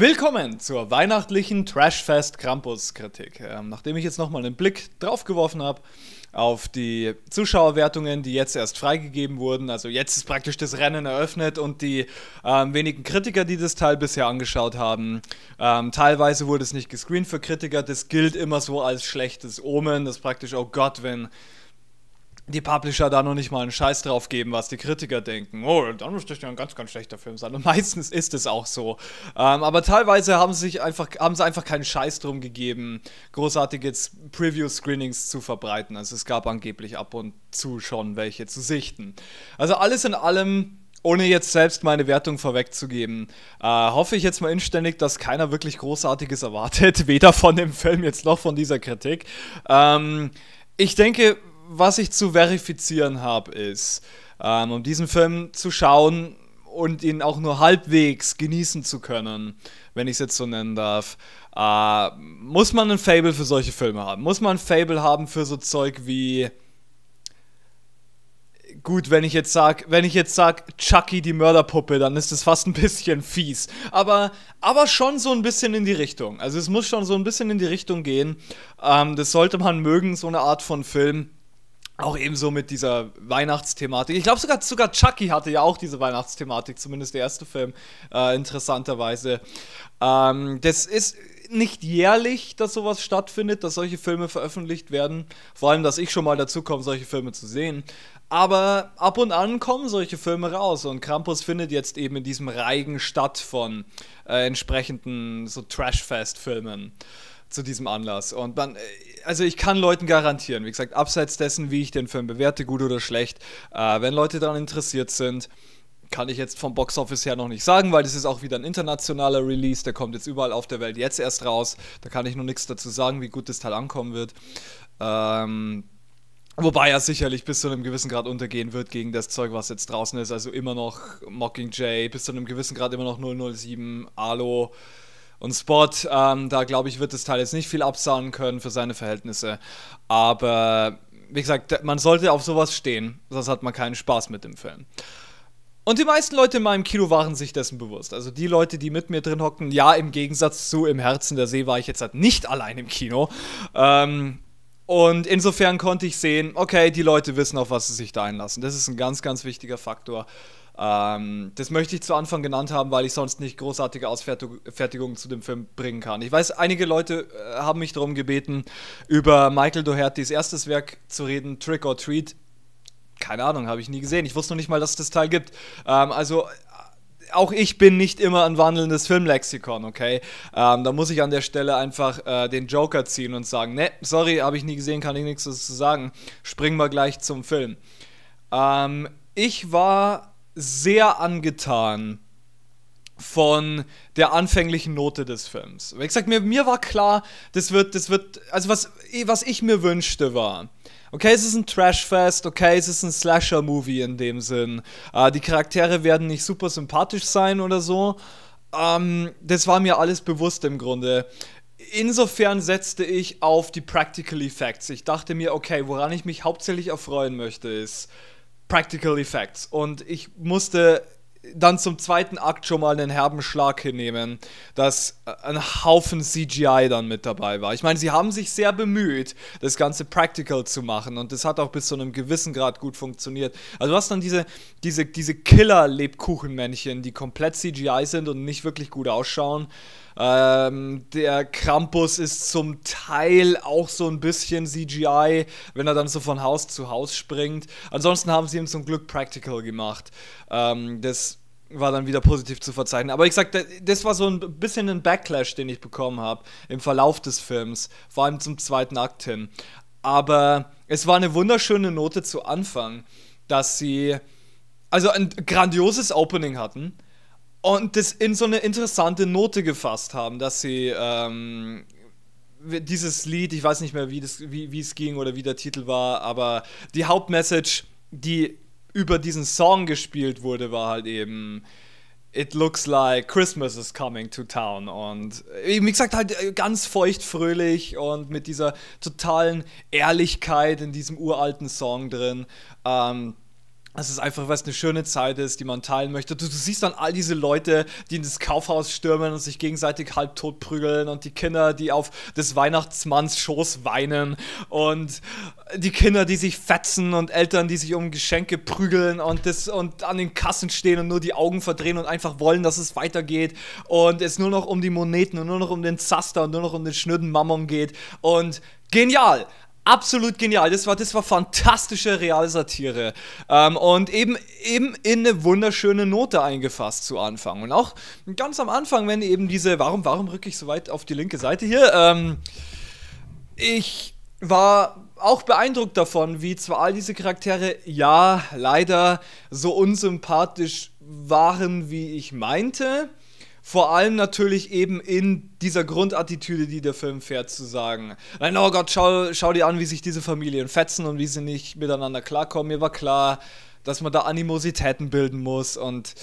Willkommen zur weihnachtlichen Trashfest Krampus Kritik. Ähm, nachdem ich jetzt nochmal einen Blick drauf geworfen habe auf die Zuschauerwertungen, die jetzt erst freigegeben wurden, also jetzt ist praktisch das Rennen eröffnet und die ähm, wenigen Kritiker, die das Teil bisher angeschaut haben, ähm, teilweise wurde es nicht gescreent für Kritiker, das gilt immer so als schlechtes Omen, das praktisch, oh Gott, wenn die Publisher da noch nicht mal einen Scheiß drauf geben, was die Kritiker denken. Oh, dann müsste ich ja ein ganz, ganz schlechter Film sein. Und meistens ist es auch so. Ähm, aber teilweise haben sie, sich einfach, haben sie einfach keinen Scheiß drum gegeben, großartige Preview-Screenings zu verbreiten. Also es gab angeblich ab und zu schon welche zu sichten. Also alles in allem ohne jetzt selbst meine Wertung vorwegzugeben, äh, hoffe ich jetzt mal inständig, dass keiner wirklich Großartiges erwartet, weder von dem Film jetzt noch von dieser Kritik. Ähm, ich denke, was ich zu verifizieren habe, ist, ähm, um diesen Film zu schauen und ihn auch nur halbwegs genießen zu können, wenn ich es jetzt so nennen darf, äh, muss man ein Fable für solche Filme haben. Muss man ein Fable haben für so Zeug wie gut, wenn ich jetzt sag, wenn ich jetzt sag Chucky die Mörderpuppe, dann ist es fast ein bisschen fies, aber aber schon so ein bisschen in die Richtung. Also es muss schon so ein bisschen in die Richtung gehen. Ähm, das sollte man mögen, so eine Art von Film. Auch ebenso mit dieser Weihnachtsthematik. Ich glaube, sogar, sogar Chucky hatte ja auch diese Weihnachtsthematik, zumindest der erste Film, äh, interessanterweise. Ähm, das ist nicht jährlich, dass sowas stattfindet, dass solche Filme veröffentlicht werden. Vor allem, dass ich schon mal dazu komme, solche Filme zu sehen. Aber ab und an kommen solche Filme raus und Krampus findet jetzt eben in diesem Reigen statt von äh, entsprechenden so Trashfest-Filmen zu diesem Anlass. Und man, äh, also ich kann Leuten garantieren, wie gesagt, abseits dessen, wie ich den Film bewerte, gut oder schlecht, äh, wenn Leute daran interessiert sind, kann ich jetzt vom Boxoffice her noch nicht sagen, weil das ist auch wieder ein internationaler Release, der kommt jetzt überall auf der Welt jetzt erst raus. Da kann ich noch nichts dazu sagen, wie gut das Teil ankommen wird. Ähm, wobei er sicherlich bis zu einem gewissen Grad untergehen wird gegen das Zeug, was jetzt draußen ist. Also immer noch Mockingjay, bis zu einem gewissen Grad immer noch 007, Alo. Und Spot, ähm, da glaube ich, wird das Teil jetzt nicht viel absahnen können für seine Verhältnisse. Aber wie gesagt, man sollte auf sowas stehen, sonst hat man keinen Spaß mit dem Film. Und die meisten Leute in meinem Kino waren sich dessen bewusst. Also die Leute, die mit mir drin hockten, ja, im Gegensatz zu Im Herzen der See war ich jetzt halt nicht allein im Kino. Ähm, und insofern konnte ich sehen, okay, die Leute wissen, auf was sie sich da einlassen. Das ist ein ganz, ganz wichtiger Faktor. Ähm, das möchte ich zu Anfang genannt haben, weil ich sonst nicht großartige Ausfertigungen zu dem Film bringen kann. Ich weiß, einige Leute äh, haben mich darum gebeten, über Michael Dohertys erstes Werk zu reden, Trick or Treat. Keine Ahnung, habe ich nie gesehen. Ich wusste noch nicht mal, dass es das Teil gibt. Ähm, also auch ich bin nicht immer ein wandelndes Filmlexikon, okay? Ähm, da muss ich an der Stelle einfach äh, den Joker ziehen und sagen, ne, sorry, habe ich nie gesehen, kann ich nichts dazu sagen. Springen wir gleich zum Film. Ähm, ich war sehr angetan von der anfänglichen Note des Films. Wie gesagt, mir, mir war klar, das wird, das wird, also was, was ich mir wünschte war, Okay, es ist ein Trashfest, okay, es ist ein Slasher-Movie in dem Sinn. Äh, die Charaktere werden nicht super sympathisch sein oder so. Ähm, das war mir alles bewusst im Grunde. Insofern setzte ich auf die Practical Effects. Ich dachte mir, okay, woran ich mich hauptsächlich erfreuen möchte, ist Practical Effects. Und ich musste dann zum zweiten Akt schon mal einen herben Schlag hinnehmen, dass äh, ein Haufen CGI dann mit dabei war. Ich meine, sie haben sich sehr bemüht, das Ganze practical zu machen und das hat auch bis zu einem gewissen Grad gut funktioniert. Also du hast dann diese, diese, diese Killer-Lebkuchenmännchen, die komplett CGI sind und nicht wirklich gut ausschauen. Ähm, der Krampus ist zum Teil auch so ein bisschen CGI, wenn er dann so von Haus zu Haus springt. Ansonsten haben sie ihm zum Glück Practical gemacht. Ähm, das war dann wieder positiv zu verzeichnen. Aber ich sag, das war so ein bisschen ein Backlash, den ich bekommen habe im Verlauf des Films, vor allem zum zweiten Akt hin. Aber es war eine wunderschöne Note zu Anfang, dass sie also ein grandioses Opening hatten und das in so eine interessante Note gefasst haben, dass sie ähm, dieses Lied, ich weiß nicht mehr, wie, das, wie, wie es ging oder wie der Titel war, aber die Hauptmessage, die über diesen Song gespielt wurde, war halt eben It looks like Christmas is coming to town. Und äh, wie gesagt, halt äh, ganz feucht fröhlich und mit dieser totalen Ehrlichkeit in diesem uralten Song drin. Ähm, es ist einfach, was eine schöne Zeit ist, die man teilen möchte. Du, du, siehst dann all diese Leute, die in das Kaufhaus stürmen und sich gegenseitig halbtot prügeln und die Kinder, die auf des Weihnachtsmanns Schoß weinen und die Kinder, die sich fetzen und Eltern, die sich um Geschenke prügeln und, das, und an den Kassen stehen und nur die Augen verdrehen und einfach wollen, dass es weitergeht und es nur noch um die Moneten und nur noch um den Zaster und nur noch um den schnöden Mammon geht und genial absolut genial. Das war, das war fantastische Realsatire. Ähm, und eben, eben in eine wunderschöne Note eingefasst zu Anfang. Und auch ganz am Anfang, wenn eben diese, warum, warum rücke ich so weit auf die linke Seite hier? Ähm, ich war auch beeindruckt davon, wie zwar all diese Charaktere, ja, leider so unsympathisch waren, wie ich meinte, vor allem natürlich eben in dieser Grundattitüde, die der Film fährt, zu sagen: Nein, oh Gott, schau, schau dir an, wie sich diese Familien fetzen und wie sie nicht miteinander klarkommen. Mir war klar, dass man da Animositäten bilden muss und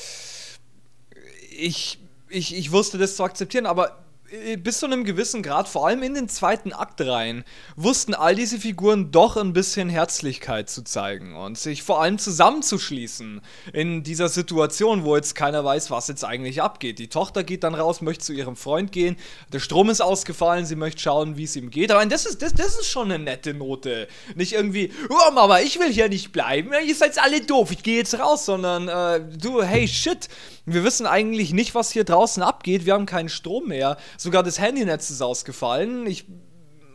ich, ich, ich wusste das zu akzeptieren, aber äh, bis zu einem gewissen Grad, vor allem in den zweiten Akt rein, wussten all diese Figuren doch ein bisschen Herzlichkeit zu zeigen und sich vor allem zusammenzuschließen in dieser Situation, wo jetzt keiner weiß, was jetzt eigentlich abgeht. Die Tochter geht dann raus, möchte zu ihrem Freund gehen, der Strom ist ausgefallen, sie möchte schauen, wie es ihm geht. Aber das ist, das, das ist schon eine nette Note. Nicht irgendwie, oh Mama, ich will hier nicht bleiben, ihr seid alle doof, ich gehe jetzt raus, sondern äh, du, hey, shit wir wissen eigentlich nicht, was hier draußen abgeht. Wir haben keinen Strom mehr. Sogar das Handynetz ist ausgefallen. Ich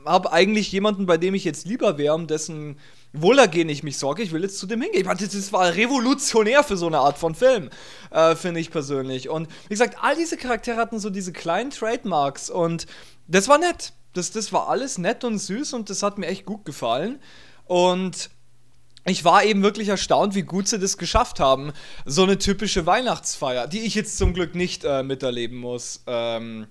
habe eigentlich jemanden, bei dem ich jetzt lieber wäre, um dessen Wohlergehen ich mich sorge. Ich will jetzt zu dem hingehen. Meine, Das war revolutionär für so eine Art von Film, äh, finde ich persönlich. Und wie gesagt, all diese Charaktere hatten so diese kleinen Trademarks und das war nett. Das, das war alles nett und süß und das hat mir echt gut gefallen. Und ich war eben wirklich erstaunt, wie gut sie das geschafft haben. So eine typische Weihnachtsfeier, die ich jetzt zum Glück nicht äh, miterleben muss. Ähm,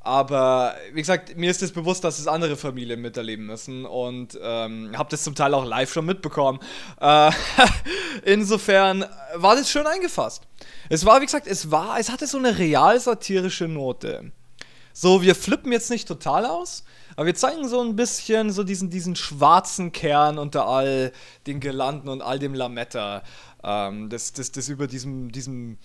aber wie gesagt, mir ist es das bewusst, dass es andere Familien miterleben müssen und ähm, habe das zum Teil auch live schon mitbekommen. Äh, insofern war das schön eingefasst. Es war, wie gesagt, es war, es hatte so eine real satirische Note. So, wir flippen jetzt nicht total aus, aber wir zeigen so ein bisschen so diesen, diesen schwarzen Kern unter all den Gelanden und all dem Lametta, ähm, das, das, das über diesem, diesem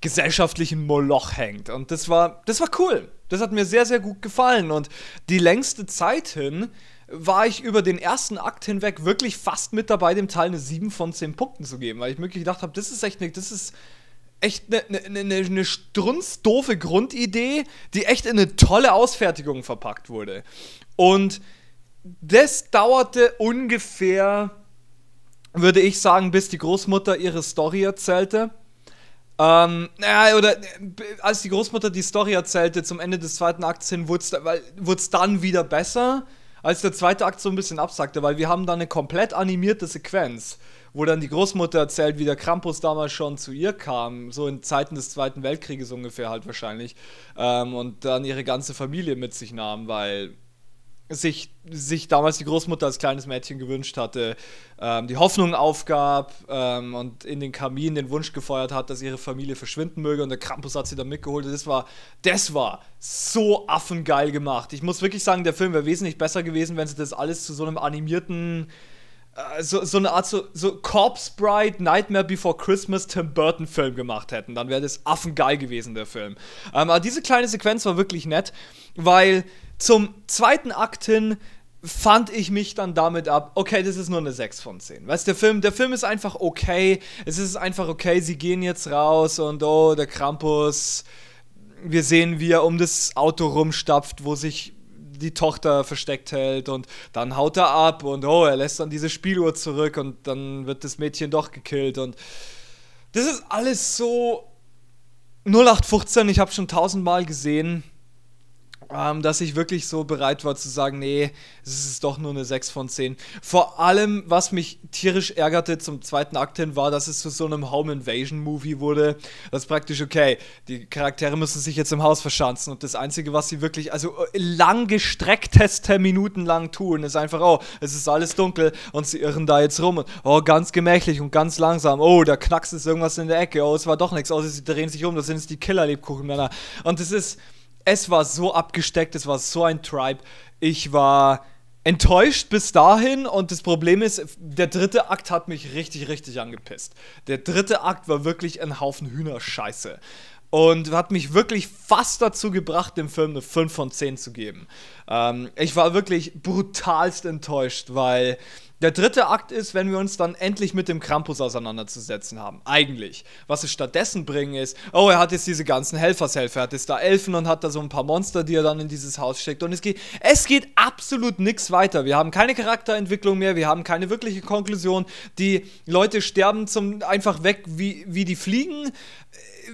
gesellschaftlichen Moloch hängt. Und das war, das war cool. Das hat mir sehr, sehr gut gefallen. Und die längste Zeit hin war ich über den ersten Akt hinweg wirklich fast mit dabei, dem Teil eine 7 von 10 Punkten zu geben, weil ich wirklich gedacht habe, das ist echt nicht, das ist echt eine ne, ne, strunzdoofe Grundidee, die echt in eine tolle Ausfertigung verpackt wurde. Und das dauerte ungefähr, würde ich sagen, bis die Großmutter ihre Story erzählte. Ähm, naja, oder als die Großmutter die Story erzählte, zum Ende des zweiten Akts hin, wurde es dann wieder besser, als der zweite Akt so ein bisschen absackte, weil wir haben da eine komplett animierte Sequenz wo dann die Großmutter erzählt, wie der Krampus damals schon zu ihr kam, so in Zeiten des Zweiten Weltkrieges ungefähr halt wahrscheinlich, ähm, und dann ihre ganze Familie mit sich nahm, weil sich, sich damals die Großmutter als kleines Mädchen gewünscht hatte, ähm, die Hoffnung aufgab ähm, und in den Kamin den Wunsch gefeuert hat, dass ihre Familie verschwinden möge und der Krampus hat sie dann mitgeholt. Das war, das war so affengeil gemacht. Ich muss wirklich sagen, der Film wäre wesentlich besser gewesen, wenn sie das alles zu so einem animierten äh, so, so eine Art so, so Corpse Bride, Nightmare Before Christmas, Tim Burton Film gemacht hätten. Dann wäre das affengeil gewesen, der Film. Ähm, aber diese kleine Sequenz war wirklich nett, weil zum zweiten Akt hin fand ich mich dann damit ab, okay, das ist nur eine 6 von 10. Weißt du, der Film, der Film ist einfach okay. Es ist einfach okay, sie gehen jetzt raus und oh, der Krampus. Wir sehen, wie er um das Auto rumstapft, wo sich die Tochter versteckt hält und dann haut er ab und oh, er lässt dann diese Spieluhr zurück und dann wird das Mädchen doch gekillt und das ist alles so 0815, ich habe schon tausendmal gesehen ähm, dass ich wirklich so bereit war zu sagen, nee, es ist doch nur eine 6 von 10. Vor allem, was mich tierisch ärgerte zum zweiten Akt hin, war, dass es zu so einem Home Invasion Movie wurde. Das ist praktisch okay. Die Charaktere müssen sich jetzt im Haus verschanzen und das Einzige, was sie wirklich, also äh, lang gestreckteste Minuten lang tun, ist einfach, oh, es ist alles dunkel und sie irren da jetzt rum und oh, ganz gemächlich und ganz langsam. Oh, da knackst es irgendwas in der Ecke. Oh, es war doch nichts. Oh, sie drehen sich um. Das sind jetzt die Killer-Lebkuchenmänner. Und es ist es war so abgesteckt, es war so ein Tribe. Ich war enttäuscht bis dahin und das Problem ist, der dritte Akt hat mich richtig, richtig angepisst. Der dritte Akt war wirklich ein Haufen Hühnerscheiße und hat mich wirklich fast dazu gebracht, dem Film eine 5 von 10 zu geben. Ähm, ich war wirklich brutalst enttäuscht, weil der dritte Akt ist, wenn wir uns dann endlich mit dem Krampus auseinanderzusetzen haben. Eigentlich. Was sie stattdessen bringen ist, oh, er hat jetzt diese ganzen Helfershelfer, er hat jetzt da Elfen und hat da so ein paar Monster, die er dann in dieses Haus steckt. Und es geht, es geht absolut nichts weiter. Wir haben keine Charakterentwicklung mehr, wir haben keine wirkliche Konklusion. Die Leute sterben zum einfach weg, wie, wie die fliegen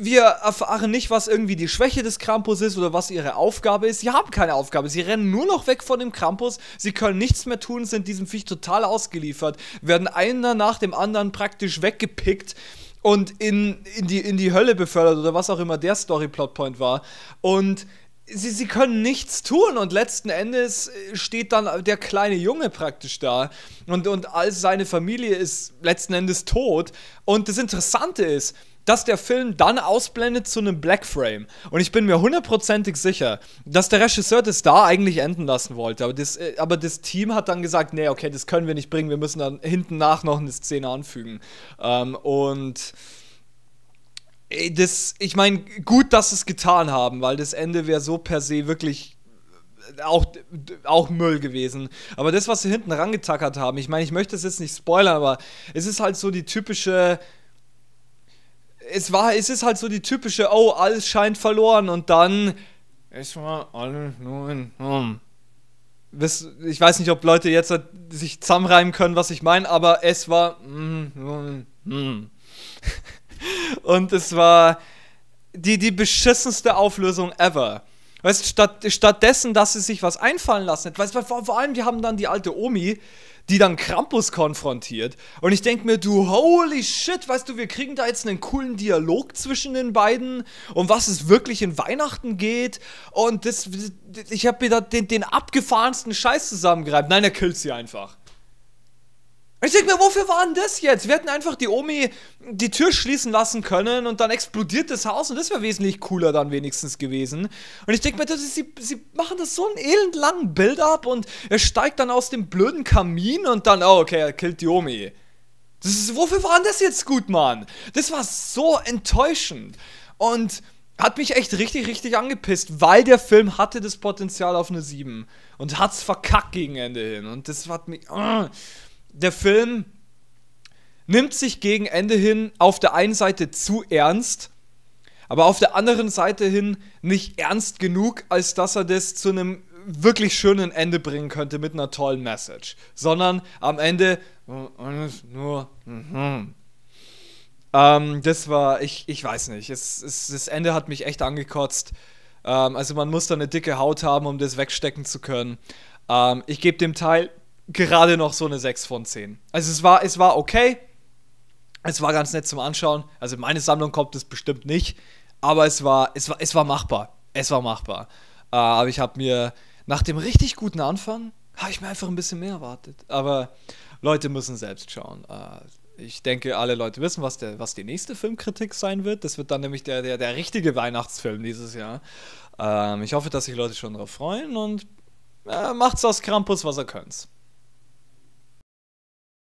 wir erfahren nicht, was irgendwie die Schwäche des Krampus ist oder was ihre Aufgabe ist. Sie haben keine Aufgabe. Sie rennen nur noch weg von dem Krampus. Sie können nichts mehr tun, sind diesem Viech total ausgeliefert, werden einer nach dem anderen praktisch weggepickt und in, in, die, in die Hölle befördert oder was auch immer der Story-Plotpoint war. Und sie, sie können nichts tun und letzten Endes äh, steht dann der kleine Junge praktisch da und, und all seine Familie ist letzten Endes tot. Und das Interessante ist, dass der Film dann ausblendet zu einem Black Frame. Und ich bin mir hundertprozentig sicher, dass der Regisseur das da eigentlich enden lassen wollte. Aber das, äh, aber das Team hat dann gesagt, nee, okay, das können wir nicht bringen, wir müssen dann hinten nach noch eine Szene anfügen. Ähm, und äh, das, ich meine, gut, dass sie es getan haben, weil das Ende wäre so per se wirklich äh, auch, auch Müll gewesen. Aber das, was sie hinten rangetackert haben, ich meine, ich möchte es jetzt nicht spoilern, aber es ist halt so die typische es war, es ist halt so die typische, oh, alles scheint verloren und dann. Es war alles nur in Home. Ich weiß nicht, ob Leute jetzt sich zusammenreimen können, was ich meine, aber es war. Mm, und es war die, die beschissenste Auflösung ever. Weißt statt, stattdessen, dass sie sich was einfallen lassen. Weißt, vor, vor allem, die haben dann die alte Omi, die dann Krampus konfrontiert. Und ich denke mir, du, holy shit, weißt du, wir kriegen da jetzt einen coolen Dialog zwischen den beiden, um was es wirklich in Weihnachten geht. Und das, ich habe mir da den, den abgefahrensten Scheiß zusammengereimt. Nein, er killt sie einfach. Ich denke mir, wofür war denn das jetzt? Wir hätten einfach die Omi die Tür schließen lassen können und dann explodiert das Haus und das wäre wesentlich cooler dann wenigstens gewesen. Und ich denke mir, ist, sie, sie machen das so einen elendlangen Build-up und er steigt dann aus dem blöden Kamin und dann, oh okay, er killt die Omi. Das ist, wofür war denn das jetzt gut, Mann? Das war so enttäuschend. Und hat mich echt richtig, richtig angepisst, weil der Film hatte das Potenzial auf eine 7 und hat's verkackt gegen Ende hin. Und das hat mich... Uh, der Film nimmt sich gegen Ende hin auf der einen Seite zu ernst, aber auf der anderen Seite hin nicht ernst genug, als dass er das zu einem wirklich schönen Ende bringen könnte mit einer tollen Message, sondern am Ende oh, nur. Mhm. Ähm, das war, ich, ich weiß nicht, es, es, das Ende hat mich echt angekotzt. Ähm, also man muss da eine dicke Haut haben, um das wegstecken zu können. Ähm, ich gebe dem Teil gerade noch so eine 6 von 10. Also es war, es war okay. Es war ganz nett zum Anschauen. Also in meine Sammlung kommt es bestimmt nicht. Aber es war, es war, es war machbar. Es war machbar. Äh, aber ich habe mir nach dem richtig guten Anfang, habe ich mir einfach ein bisschen mehr erwartet. Aber Leute müssen selbst schauen. Äh, ich denke, alle Leute wissen, was, der, was die nächste Filmkritik sein wird. Das wird dann nämlich der, der, der richtige Weihnachtsfilm dieses Jahr. Ähm, ich hoffe, dass sich Leute schon darauf freuen und äh, macht's aus Krampus, was ihr könnt.